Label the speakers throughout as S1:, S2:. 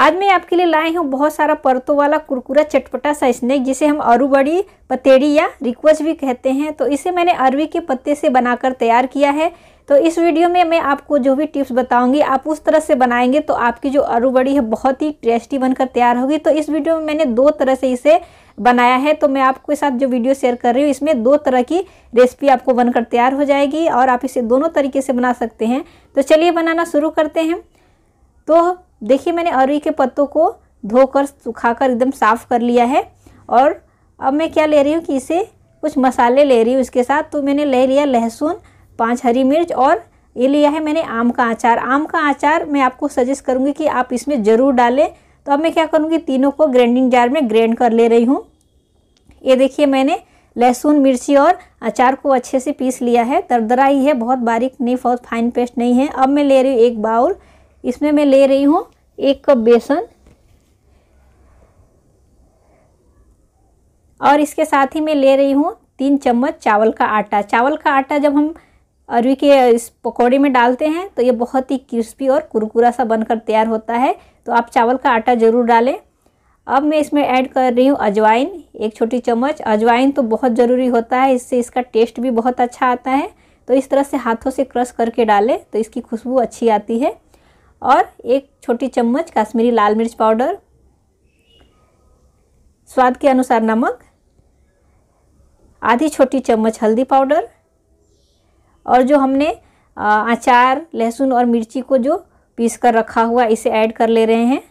S1: आज मैं आपके लिए लाए हूँ बहुत सारा परतों वाला कुरकुरा चटपटा सा स्नैक जिसे हम अरुबड़ी पतेड़ी या रिक्वच भी कहते हैं तो इसे मैंने अरवी के पत्ते से बनाकर तैयार किया है तो इस वीडियो में मैं आपको जो भी टिप्स बताऊंगी आप उस तरह से बनाएंगे तो आपकी जो अरुबड़ी है बहुत ही टेस्टी बनकर तैयार होगी तो इस वीडियो में मैंने दो तरह से इसे बनाया है तो मैं आपके साथ जो वीडियो शेयर कर रही हूँ इसमें दो तरह की रेसिपी आपको बनकर तैयार हो जाएगी और आप इसे दोनों तरीके से बना सकते हैं तो चलिए बनाना शुरू करते हैं तो देखिए मैंने अरवी के पत्तों को धोकर सुखाकर एकदम साफ़ कर लिया है और अब मैं क्या ले रही हूँ कि इसे कुछ मसाले ले रही हूँ इसके साथ तो मैंने ले लिया लहसुन पाँच हरी मिर्च और ये लिया है मैंने आम का अचार आम का अचार मैं आपको सजेस्ट करूँगी कि आप इसमें ज़रूर डालें तो अब मैं क्या करूँगी तीनों को ग्राइंडिंग जार में ग्रैंड कर ले रही हूँ ये देखिए मैंने लहसुन मिर्ची और अचार को अच्छे से पीस लिया है दरदरा ही है बहुत बारीक नहीं बहुत फाइन पेस्ट नहीं है अब मैं ले रही हूँ एक बाउल इसमें मैं ले रही हूँ एक कप बेसन और इसके साथ ही मैं ले रही हूँ तीन चम्मच चावल का आटा चावल का आटा जब हम अरवी के इस पकौड़े में डालते हैं तो ये बहुत ही क्रिस्पी और कुरकुरा सा बनकर तैयार होता है तो आप चावल का आटा ज़रूर डालें अब मैं इसमें ऐड कर रही हूँ अजवाइन एक छोटी चम्मच अजवाइन तो बहुत ज़रूरी होता है इससे इसका टेस्ट भी बहुत अच्छा आता है तो इस तरह से हाथों से क्रश करके डालें तो इसकी खुशबू अच्छी आती है और एक छोटी चम्मच कश्मीरी लाल मिर्च पाउडर स्वाद के अनुसार नमक आधी छोटी चम्मच हल्दी पाउडर और जो हमने अचार लहसुन और मिर्ची को जो पीस कर रखा हुआ इसे ऐड कर ले रहे हैं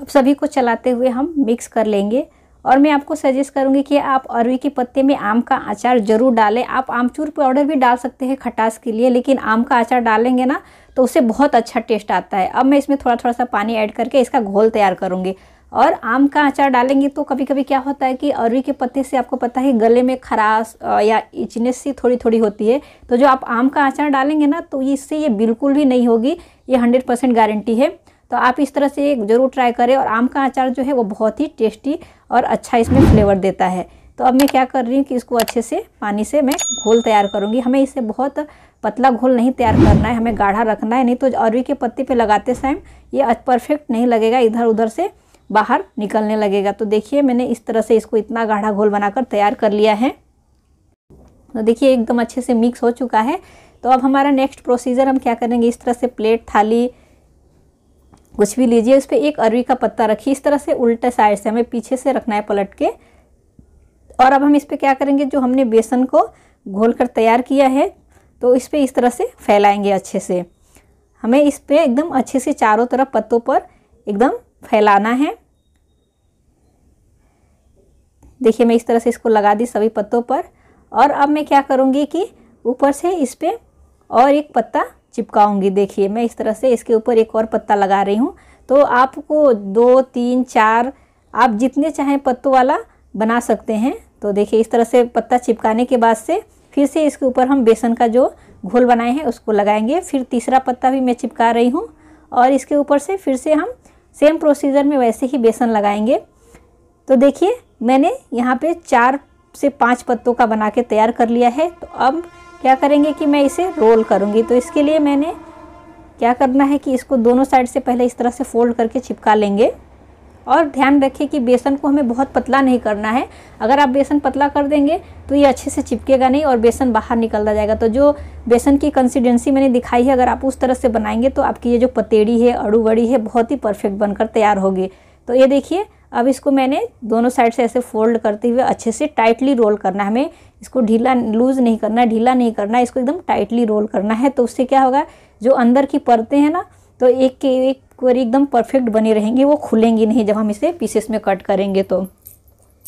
S1: अब सभी को चलाते हुए हम मिक्स कर लेंगे और मैं आपको सजेस्ट करूँगी कि आप अरवी के पत्ते में आम का अचार ज़रूर डालें आप आमचूर पाउडर भी डाल सकते हैं खटास के लिए लेकिन आम का अचार डालेंगे ना तो उससे बहुत अच्छा टेस्ट आता है अब मैं इसमें थोड़ा थोड़ा सा पानी ऐड करके इसका घोल तैयार करूँगी और आम का अचार डालेंगे तो कभी कभी क्या होता है कि अरवी के पत्ते से आपको पता है गले में खराश या इचनेस सी थोड़ी थोड़ी होती है तो जो आप आम का अचार डालेंगे ना तो इससे ये बिल्कुल भी नहीं होगी ये हंड्रेड परसेंट गारंटी है तो आप इस तरह से ज़रूर ट्राई करें और आम का अचार जो है वो बहुत ही टेस्टी और अच्छा इसमें फ्लेवर देता है तो अब मैं क्या कर रही हूँ कि इसको अच्छे से पानी से मैं घोल तैयार करूँगी हमें इसे बहुत पतला घोल नहीं तैयार करना है हमें गाढ़ा रखना है नहीं तो अरवी के पत्ते पे लगाते टाइम ये परफेक्ट नहीं लगेगा इधर उधर से बाहर निकलने लगेगा तो देखिए मैंने इस तरह से इसको इतना गाढ़ा घोल बनाकर तैयार कर लिया है तो देखिए एकदम अच्छे से मिक्स हो चुका है तो अब हमारा नेक्स्ट प्रोसीजर हम क्या करेंगे इस तरह से प्लेट थाली कुछ भी लीजिए उस पर एक अरवी का पत्ता रखिए इस तरह से उल्टे साइड से हमें पीछे से रखना है पलट के और अब हम इस पर क्या करेंगे जो हमने बेसन को घोल कर तैयार किया है तो इस पर इस तरह से फैलाएंगे अच्छे से हमें इस पर एकदम अच्छे से चारों तरफ पत्तों पर एकदम फैलाना है देखिए मैं इस तरह से इसको लगा दी सभी पत्तों पर और अब मैं क्या करूँगी कि ऊपर से इस पर और एक पत्ता चिपकाऊंगी देखिए मैं इस तरह से इसके ऊपर एक और पत्ता लगा रही हूँ तो आपको दो तीन चार आप जितने चाहें पत्तों वाला बना सकते हैं तो देखिए इस तरह से पत्ता चिपकाने के बाद से फिर से इसके ऊपर हम बेसन का जो घोल बनाए हैं उसको लगाएंगे फिर तीसरा पत्ता भी मैं चिपका रही हूँ और इसके ऊपर से फिर से हम सेम प्रोसीजर में वैसे ही बेसन लगाएंगे तो देखिए मैंने यहाँ पे चार से पाँच पत्तों का बना के तैयार कर लिया है तो अब क्या करेंगे कि मैं इसे रोल करूँगी तो इसके लिए मैंने क्या करना है कि इसको दोनों साइड से पहले इस तरह से फोल्ड करके चिपका लेंगे और ध्यान रखें कि बेसन को हमें बहुत पतला नहीं करना है अगर आप बेसन पतला कर देंगे तो ये अच्छे से चिपकेगा नहीं और बेसन बाहर निकलता जाएगा तो जो बेसन की कंसिस्टेंसी मैंने दिखाई है अगर आप उस तरह से बनाएंगे तो आपकी ये जो पतेड़ी है अड़ू बड़ी है बहुत ही परफेक्ट बनकर तैयार होगी तो ये देखिए अब इसको मैंने दोनों साइड से ऐसे फोल्ड करते हुए अच्छे से टाइटली रोल करना है हमें इसको ढीला लूज़ नहीं करना है ढीला नहीं करना इसको एकदम टाइटली रोल करना है तो उससे क्या होगा जो अंदर की परतें हैं ना तो एक के एक पर एकदम परफेक्ट बनी रहेंगी वो खुलेंगी नहीं जब हम इसे पीसेस में कट करेंगे तो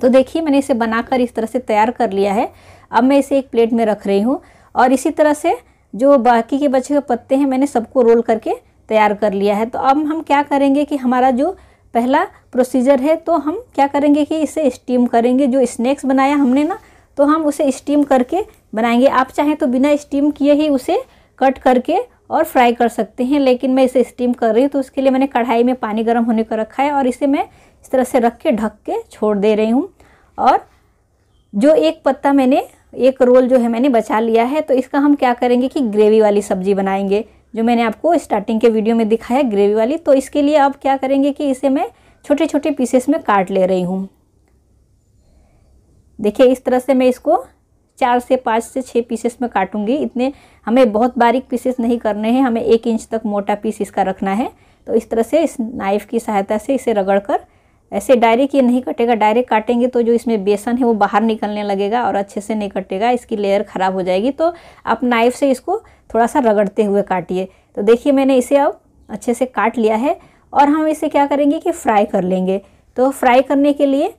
S1: तो देखिए मैंने इसे बनाकर इस तरह से तैयार कर लिया है अब मैं इसे एक प्लेट में रख रही हूँ और इसी तरह से जो बाकी के बचे हुए पत्ते हैं मैंने सबको रोल करके तैयार कर लिया है तो अब हम क्या करेंगे कि हमारा जो पहला प्रोसीजर है तो हम क्या करेंगे कि इसे स्टीम करेंगे जो स्नैक्स बनाया हमने ना तो हम उसे स्टीम करके बनाएंगे आप चाहें तो बिना स्टीम किए ही उसे कट करके और फ्राई कर सकते हैं लेकिन मैं इसे स्टीम कर रही हूँ तो उसके लिए मैंने कढ़ाई में पानी गर्म होने को रखा है और इसे मैं इस तरह से रख के ढक के छोड़ दे रही हूँ और जो एक पत्ता मैंने एक रोल जो है मैंने बचा लिया है तो इसका हम क्या करेंगे कि ग्रेवी वाली सब्जी बनाएंगे जो मैंने आपको स्टार्टिंग के वीडियो में दिखाया ग्रेवी वाली तो इसके लिए आप क्या करेंगे कि इसे मैं छोटे छोटे पीसेस में काट ले रही हूँ देखिए इस तरह से मैं इसको चार से पाँच से छः पीसेस में काटूंगी इतने हमें बहुत बारीक पीसेस नहीं करने हैं हमें एक इंच तक मोटा पीस इसका रखना है तो इस तरह से इस नाइफ़ की सहायता से इसे रगड़कर ऐसे डायरेक्ट ये नहीं कटेगा डायरेक्ट काटेंगे तो जो इसमें बेसन है वो बाहर निकलने लगेगा और अच्छे से नहीं कटेगा इसकी लेयर ख़राब हो जाएगी तो आप नाइफ़ से इसको थोड़ा सा रगड़ते हुए काटिए तो देखिए मैंने इसे अब अच्छे से काट लिया है और हम इसे क्या करेंगे कि फ्राई कर लेंगे तो फ्राई करने के लिए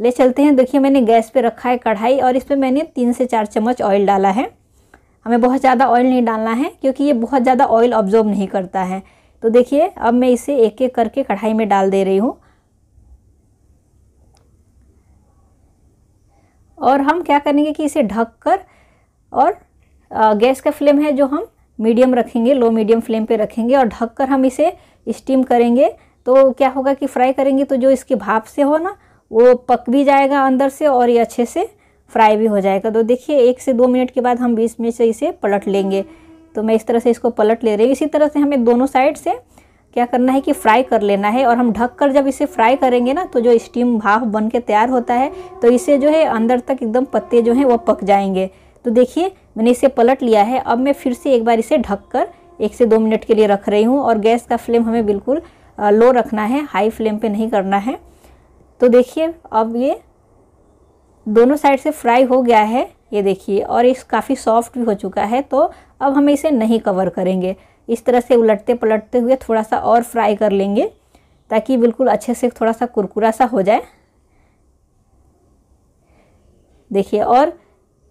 S1: ले चलते हैं देखिए मैंने गैस पे रखा है कढ़ाई और इस पर मैंने तीन से चार चम्मच ऑयल डाला है हमें बहुत ज़्यादा ऑयल नहीं डालना है क्योंकि ये बहुत ज़्यादा ऑयल ऑब्जॉर्ब नहीं करता है तो देखिए अब मैं इसे एक एक करके कढ़ाई में डाल दे रही हूँ और हम क्या करेंगे कि इसे ढक कर और गैस का फ्लेम है जो हम मीडियम रखेंगे लो मीडियम फ्लेम पे रखेंगे और ढककर हम इसे स्टीम करेंगे तो क्या होगा कि फ्राई करेंगे तो जो इसके भाप से हो ना वो पक भी जाएगा अंदर से और ये अच्छे से फ्राई भी हो जाएगा तो देखिए एक से दो मिनट के बाद हम बीच में से इसे पलट लेंगे तो मैं इस तरह से इसको पलट ले रही हूँ इसी तरह से हमें दोनों साइड से क्या करना है कि फ्राई कर लेना है और हम ढक कर जब इसे फ्राई करेंगे ना तो जो स्टीम भाप बन के तैयार होता है तो इसे जो है अंदर तक एकदम पत्ते जो हैं वो पक जाएंगे तो देखिए मैंने इसे पलट लिया है अब मैं फिर से एक बार इसे ढक कर एक से दो मिनट के लिए रख रही हूँ और गैस का फ्लेम हमें बिल्कुल लो रखना है हाई फ्लेम पे नहीं करना है तो देखिए अब ये दोनों साइड से फ्राई हो गया है ये देखिए और इस काफ़ी सॉफ्ट भी हो चुका है तो अब हम इसे नहीं कवर करेंगे इस तरह से उलटते पलटते हुए थोड़ा सा और फ्राई कर लेंगे ताकि बिल्कुल अच्छे से थोड़ा सा कुरकुरा सा हो जाए देखिए और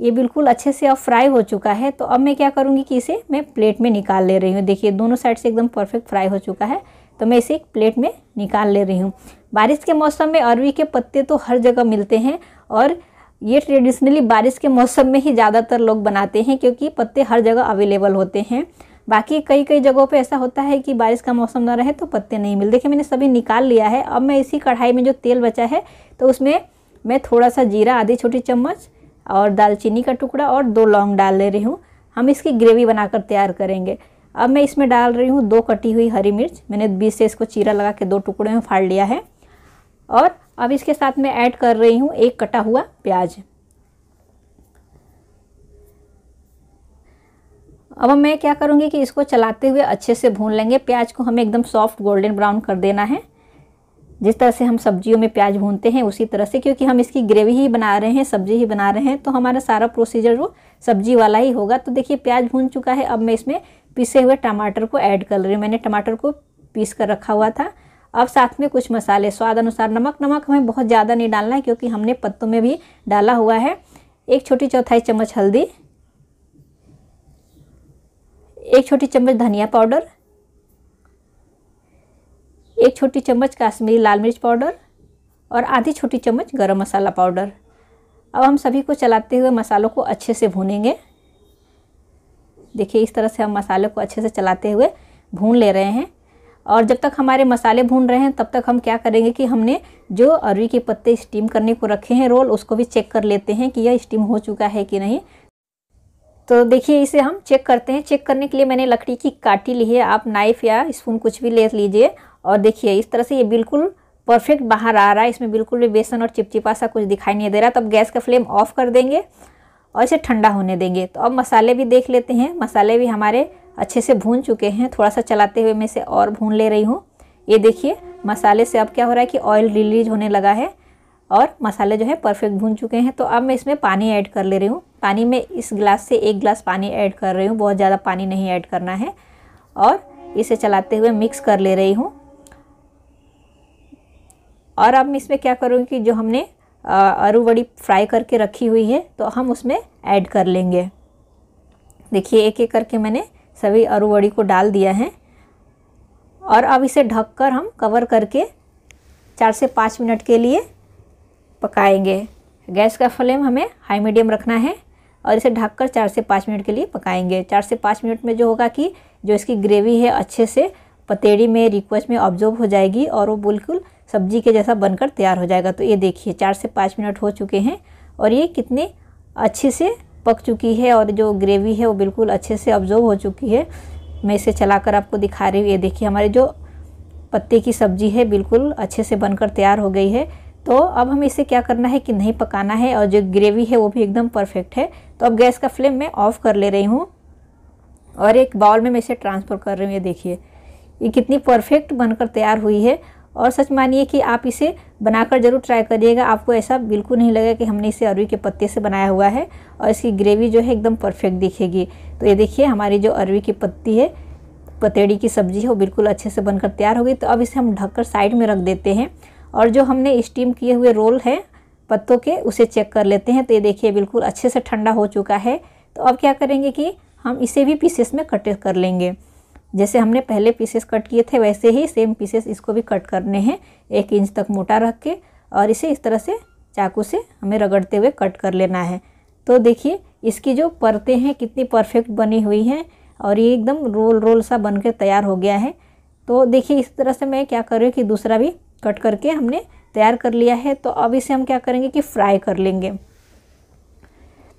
S1: ये बिल्कुल अच्छे से अब फ्राई हो चुका है तो अब मैं क्या करूँगी कि इसे मैं प्लेट में निकाल ले रही हूँ देखिए दोनों साइड से एकदम परफेक्ट फ्राई हो चुका है तो मैं इसे एक प्लेट में निकाल ले रही हूँ बारिश के मौसम में अरवी के पत्ते तो हर जगह मिलते हैं और ये ट्रेडिशनली बारिश के मौसम में ही ज़्यादातर लोग बनाते हैं क्योंकि पत्ते हर जगह अवेलेबल होते हैं बाकी कई कई जगहों पे ऐसा होता है कि बारिश का मौसम ना रहे तो पत्ते नहीं मिलते देखिए मैंने सभी निकाल लिया है अब मैं इसी कढ़ाई में जो तेल बचा है तो उसमें मैं थोड़ा सा जीरा आधी छोटी चम्मच और दालचीनी का टुकड़ा और दो लौंग डाल ले रही हूँ हम इसकी ग्रेवी बनाकर तैयार करेंगे अब मैं इसमें डाल रही हूँ दो कटी हुई हरी मिर्च मैंने बीच से इसको चीरा लगा के दो टुकड़े में फाड़ लिया है और अब इसके साथ मैं ऐड कर रही हूँ एक कटा हुआ प्याज अब मैं क्या करूँगी कि इसको चलाते हुए अच्छे से भून लेंगे प्याज को हमें एकदम सॉफ्ट गोल्डन ब्राउन कर देना है जिस तरह से हम सब्जियों में प्याज भूनते हैं उसी तरह से क्योंकि हम इसकी ग्रेवी ही बना रहे हैं सब्जी ही बना रहे हैं तो हमारा सारा प्रोसीजर वो सब्जी वाला ही होगा तो देखिए प्याज भून चुका है अब मैं इसमें पिसे हुए टमाटर को ऐड कर रही हूँ मैंने टमाटर को पीस कर रखा हुआ था अब साथ में कुछ मसाले स्वाद अनुसार नमक नमक हमें बहुत ज़्यादा नहीं डालना है क्योंकि हमने पत्तों में भी डाला हुआ है एक छोटी चौथाई चम्मच हल्दी एक छोटी चम्मच धनिया पाउडर एक छोटी चम्मच काश्मीरी लाल मिर्च पाउडर और आधी छोटी चम्मच गरम मसाला पाउडर अब हम सभी को चलाते हुए मसालों को अच्छे से भूनेंगे देखिए इस तरह से हम मसाले को अच्छे से चलाते हुए भून ले रहे हैं और जब तक हमारे मसाले भून रहे हैं तब तक हम क्या करेंगे कि हमने जो अरवी के पत्ते स्टीम करने को रखे हैं रोल उसको भी चेक कर लेते हैं कि यह स्टीम हो चुका है कि नहीं तो देखिए इसे हम चेक करते हैं चेक करने के लिए मैंने लकड़ी की काटी ली है आप नाइफ़ या स्पून कुछ भी ले लीजिए और देखिए इस तरह से ये बिल्कुल परफेक्ट बाहर आ रहा है इसमें बिल्कुल भी बेसन और चिपचिपा सा कुछ दिखाई नहीं दे रहा तो अब गैस का फ्लेम ऑफ कर देंगे और इसे ठंडा होने देंगे तो अब मसाले भी देख लेते हैं मसाले भी हमारे अच्छे से भून चुके हैं थोड़ा सा चलाते हुए मैं इसे और भून ले रही हूँ ये देखिए मसाले से अब क्या हो रहा है कि ऑयल रिलीज होने लगा है और मसाले जो है परफेक्ट भून चुके हैं तो अब मैं इसमें पानी ऐड कर ले रही हूँ पानी में इस गिलास से एक गिलास पानी ऐड कर रही हूँ बहुत ज़्यादा पानी नहीं ऐड करना है और इसे चलाते हुए मिक्स कर ले रही हूँ और अब इसमें क्या करूँगी कि जो हमने आरू वड़ी फ्राई करके रखी हुई है तो हम उसमें ऐड कर लेंगे देखिए एक एक करके मैंने सभी आरू वड़ी को डाल दिया है और अब इसे ढककर हम कवर करके चार से पाँच मिनट के लिए पकाएंगे गैस का फ्लेम हमें हाई मीडियम रखना है और इसे ढककर चार से पाँच मिनट के लिए पकाएंगे चार से पाँच मिनट में जो होगा कि जो इसकी ग्रेवी है अच्छे से पतेड़ी में रिक्वेस्ट में ऑब्जर्व हो जाएगी और वो बिल्कुल सब्जी के जैसा बनकर तैयार हो जाएगा तो ये देखिए चार से पाँच मिनट हो चुके हैं और ये कितने अच्छे से पक चुकी है और जो ग्रेवी है वो बिल्कुल अच्छे से ऑब्जर्व हो चुकी है मैं इसे चला कर आपको दिखा रही हूँ ये देखिए हमारे जो पत्ते की सब्जी है बिल्कुल अच्छे से बनकर तैयार हो गई है तो अब हमें इसे क्या करना है कि नहीं पकाना है और जो ग्रेवी है वो भी एकदम परफेक्ट है तो अब गैस का फ्लेम मैं ऑफ़ कर ले रही हूँ और एक बाउल में मैं इसे ट्रांसफ़र कर रही हूँ ये देखिए ये कितनी परफेक्ट बनकर तैयार हुई है और सच मानिए कि आप इसे बनाकर ज़रूर ट्राई करिएगा आपको ऐसा बिल्कुल नहीं लगेगा कि हमने इसे अरवी के पत्ते से बनाया हुआ है और इसकी ग्रेवी जो है एकदम परफेक्ट दिखेगी तो ये देखिए हमारी जो अरवी की पत्ती है पतेड़ी की सब्ज़ी है वो बिल्कुल अच्छे से बनकर तैयार हो गई तो अब इसे हम ढककर साइड में रख देते हैं और जो हमने स्टीम किए हुए रोल हैं पत्तों के उसे चेक कर लेते हैं तो ये देखिए बिल्कुल अच्छे से ठंडा हो चुका है तो अब क्या करेंगे कि हम इसे भी पीसेस में कटे कर लेंगे जैसे हमने पहले पीसेस कट किए थे वैसे ही सेम पीसेस इसको भी कट करने हैं एक इंच तक मोटा रख के और इसे इस तरह से चाकू से हमें रगड़ते हुए कट कर लेना है तो देखिए इसकी जो परतें हैं कितनी परफेक्ट बनी हुई हैं और ये एकदम रोल रोल सा बनकर तैयार हो गया है तो देखिए इस तरह से मैं क्या कर रही हूँ कि दूसरा भी कट करके हमने तैयार कर लिया है तो अब इसे हम क्या करेंगे कि फ्राई कर लेंगे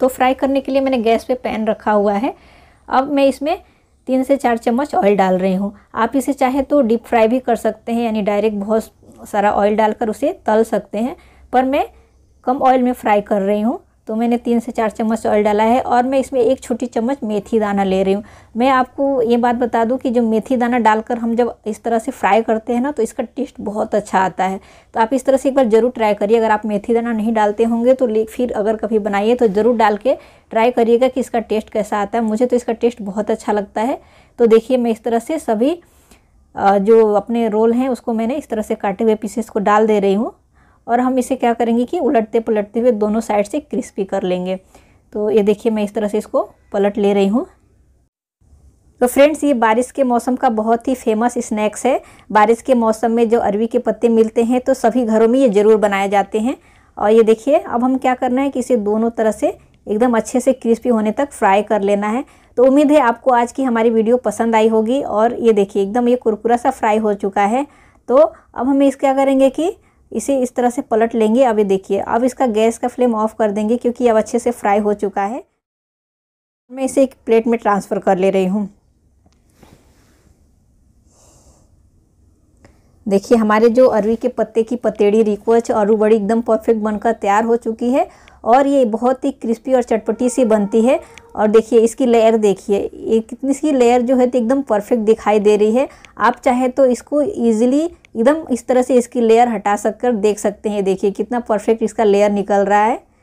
S1: तो फ्राई करने के लिए मैंने गैस पे पैन रखा हुआ है अब मैं इसमें तीन से चार चम्मच ऑयल डाल रही हूँ आप इसे चाहे तो डीप फ्राई भी कर सकते हैं यानी डायरेक्ट बहुत सारा ऑयल डालकर उसे तल सकते हैं पर मैं कम ऑयल में फ्राई कर रही हूँ तो मैंने तीन से चार चम्मच ऑयल डाला है और मैं इसमें एक छोटी चम्मच मेथी दाना ले रही हूँ मैं आपको ये बात बता दूँ कि जो मेथी दाना डालकर हम जब इस तरह से फ्राई करते हैं ना तो इसका टेस्ट बहुत अच्छा आता है तो आप इस तरह से एक बार ज़रूर ट्राई करिए अगर आप मेथी दाना नहीं डालते होंगे तो फिर अगर कभी बनाइए तो ज़रूर डाल के ट्राई करिएगा कि इसका टेस्ट कैसा आता है मुझे तो इसका टेस्ट बहुत अच्छा लगता है तो देखिए मैं इस तरह से सभी जो अपने रोल हैं उसको मैंने इस तरह से काटे हुए पीसेस को डाल दे रही हूँ और हम इसे क्या करेंगे कि उलटते पलटते हुए दोनों साइड से क्रिस्पी कर लेंगे तो ये देखिए मैं इस तरह से इसको पलट ले रही हूँ तो फ्रेंड्स ये बारिश के मौसम का बहुत ही फेमस स्नैक्स है बारिश के मौसम में जो अरवी के पत्ते मिलते हैं तो सभी घरों में ये ज़रूर बनाए जाते हैं और ये देखिए अब हम क्या करना है कि इसे दोनों तरह से एकदम अच्छे से क्रिस्पी होने तक फ्राई कर लेना है तो उम्मीद है आपको आज की हमारी वीडियो पसंद आई होगी और ये देखिए एकदम ये कुरकुरा सा फ्राई हो चुका है तो अब हम इस क्या करेंगे कि इसे इस तरह से पलट लेंगे अब ये देखिए अब इसका गैस का फ्लेम ऑफ कर देंगे क्योंकि अब अच्छे से फ्राई हो चुका है मैं इसे एक प्लेट में ट्रांसफ़र कर ले रही हूँ देखिए हमारे जो अरवी के पत्ते की पतेड़ी रिक्वच और बड़ी एकदम परफेक्ट बनकर तैयार हो चुकी है और ये बहुत ही क्रिस्पी और चटपटी सी बनती है और देखिए इसकी लेयर देखिए ये कितनी इसकी लेयर जो है तो एकदम परफेक्ट दिखाई दे रही है आप चाहे तो इसको ईजिली एकदम इस तरह से इसकी लेयर हटा सककर देख सकते हैं देखिए कितना परफेक्ट इसका लेयर निकल रहा है